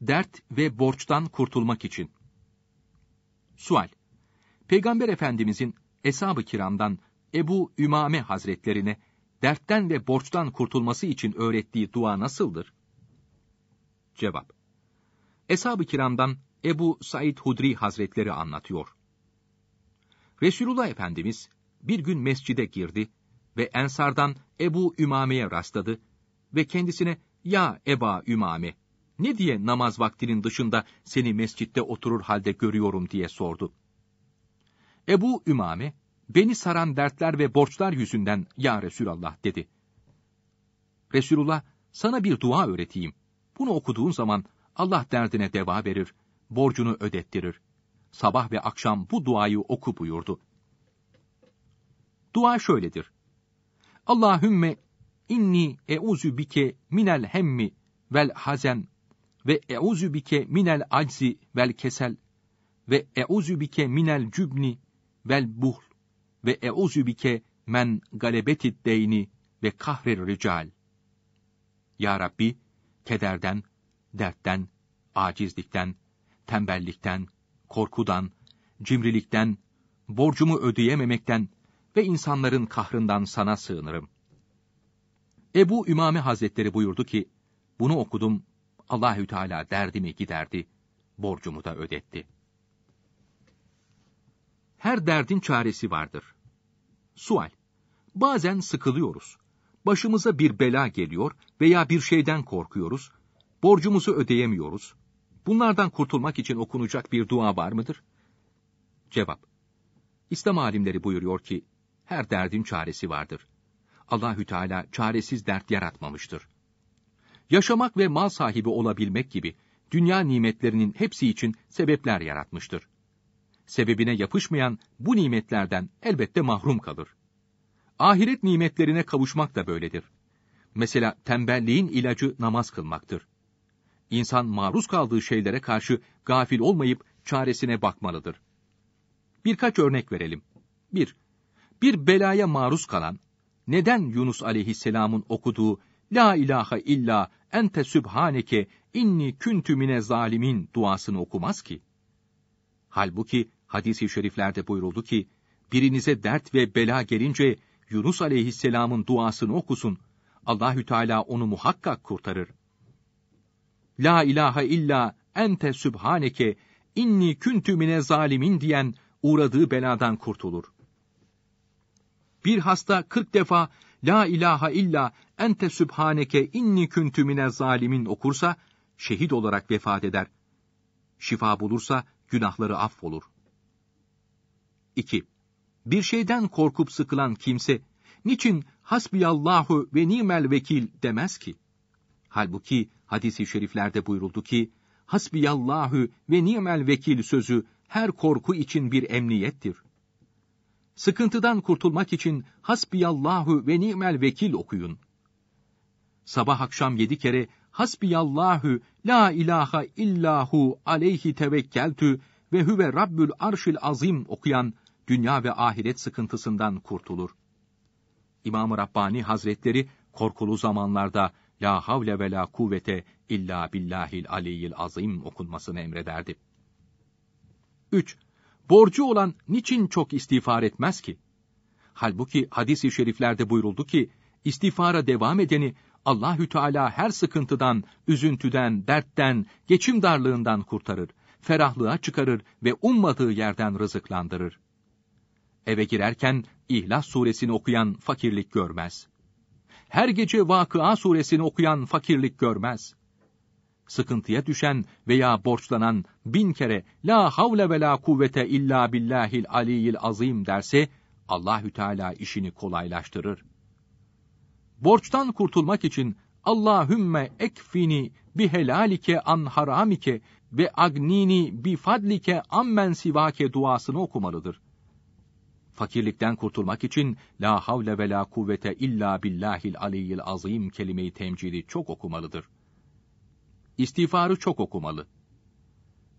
dert ve borçtan kurtulmak için. Sual. Peygamber Efendimizin Eshab-ı Kiram'dan Ebu Ümame Hazretlerine dertten ve borçtan kurtulması için öğrettiği dua nasıldır? Cevap. Eshab-ı Kiram'dan Ebu Said Hudri Hazretleri anlatıyor. Resulullah Efendimiz bir gün mescide girdi ve Ensardan Ebu Ümame'ye rastladı ve kendisine "Ya Eba Ümame, ne diye namaz vaktinin dışında seni mescitte oturur halde görüyorum diye sordu. Ebu Ümame, beni saran dertler ve borçlar yüzünden ya Resulallah dedi. Resulullah, sana bir dua öğreteyim. Bunu okuduğun zaman Allah derdine deva verir, borcunu ödettirir. Sabah ve akşam bu duayı oku buyurdu. Dua şöyledir. Allahümme inni euzu bike minel hemmi vel hazen ve euzü bike minel aczi vel kesel ve euzü bike minel cübni vel buhl ve euzü bike men galebeti deyni ve kahrer rical. Ya Rabbi, kederden, dertten, acizlikten, tembellikten, korkudan, cimrilikten, borcumu ödeyememekten ve insanların kahrından sana sığınırım. Ebu Ümame Hazretleri buyurdu ki, bunu okudum Allahü Teala derdimi giderdi, borcumu da ödetti. Her derdin çaresi vardır. Sual: Bazen sıkılıyoruz. Başımıza bir bela geliyor veya bir şeyden korkuyoruz. Borcumuzu ödeyemiyoruz. Bunlardan kurtulmak için okunacak bir dua var mıdır? Cevap: İslam alimleri buyuruyor ki her derdin çaresi vardır. Allahü Teala çaresiz dert yaratmamıştır yaşamak ve mal sahibi olabilmek gibi dünya nimetlerinin hepsi için sebepler yaratmıştır. Sebebine yapışmayan bu nimetlerden elbette mahrum kalır. Ahiret nimetlerine kavuşmak da böyledir. Mesela tembelliğin ilacı namaz kılmaktır. İnsan maruz kaldığı şeylere karşı gafil olmayıp çaresine bakmalıdır. Birkaç örnek verelim. 1. Bir, bir belaya maruz kalan, neden Yunus aleyhisselamın okuduğu La ilahe illa ente sübhaneke inni küntü mine zalimin duasını okumaz ki. Halbuki hadisi şeriflerde buyuruldu ki, birinize dert ve bela gelince Yunus aleyhisselamın duasını okusun. Allahü Teala onu muhakkak kurtarır. La ilahe illa ente sübhaneke inni küntü mine zalimin diyen uğradığı beladan kurtulur. Bir hasta kırk defa La ilahe illa ente sübhaneke inni küntü mine zalimin okursa, şehit olarak vefat eder. Şifa bulursa günahları affolur. 2. Bir şeyden korkup sıkılan kimse, niçin hasbiyallahu ve nimel vekil demez ki? Halbuki hadisi şeriflerde buyuruldu ki, hasbiyallahu ve nimel vekil sözü her korku için bir emniyettir. Sıkıntıdan kurtulmak için hasbiyallahu ve ni'mel vekil okuyun. Sabah akşam yedi kere hasbiyallahu la ilaha illahu aleyhi tevekkeltü ve huve rabbül arşil azim okuyan dünya ve ahiret sıkıntısından kurtulur. İmam-ı Rabbani Hazretleri korkulu zamanlarda la havle ve la kuvvete illa billahil aliyyil azim okunmasını emrederdi. 3. Borcu olan niçin çok istiğfar etmez ki? Halbuki hadis-i şeriflerde buyuruldu ki, istiğfara devam edeni Allahü Teala her sıkıntıdan, üzüntüden, dertten, geçim darlığından kurtarır, ferahlığa çıkarır ve ummadığı yerden rızıklandırır. Eve girerken İhlas suresini okuyan fakirlik görmez. Her gece Vakıa suresini okuyan fakirlik görmez sıkıntıya düşen veya borçlanan bin kere la havle ve la kuvvete illa billahil aliyil azim derse Allahü Teala işini kolaylaştırır. Borçtan kurtulmak için Allahümme ekfini bi helalike an haramike ve agnini bi fadlike ammen sivake duasını okumalıdır. Fakirlikten kurtulmak için la havle ve la kuvvete illa billahil aliyyil azim kelime-i temcidi çok okumalıdır.'' İstiğfarı çok okumalı.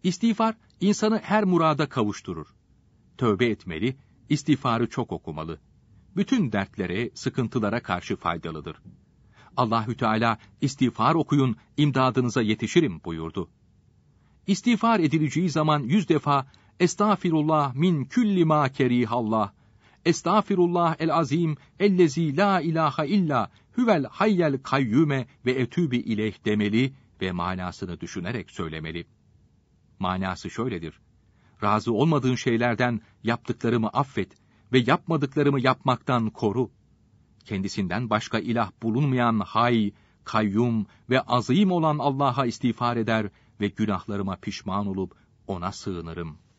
İstiğfar, insanı her murada kavuşturur. Tövbe etmeli, istiğfarı çok okumalı. Bütün dertlere, sıkıntılara karşı faydalıdır. Allahü Teala istiğfar okuyun, imdadınıza yetişirim buyurdu. İstiğfar edileceği zaman yüz defa Estağfirullah min külli ma kerihallah. Estağfirullah el azim ellezî la ilaha illa Hüvel hayyel kayyume ve etübi ileh demeli ve manasını düşünerek söylemeli. Manası şöyledir. Razı olmadığın şeylerden yaptıklarımı affet ve yapmadıklarımı yapmaktan koru. Kendisinden başka ilah bulunmayan hay, kayyum ve azim olan Allah'a istiğfar eder ve günahlarıma pişman olup ona sığınırım.''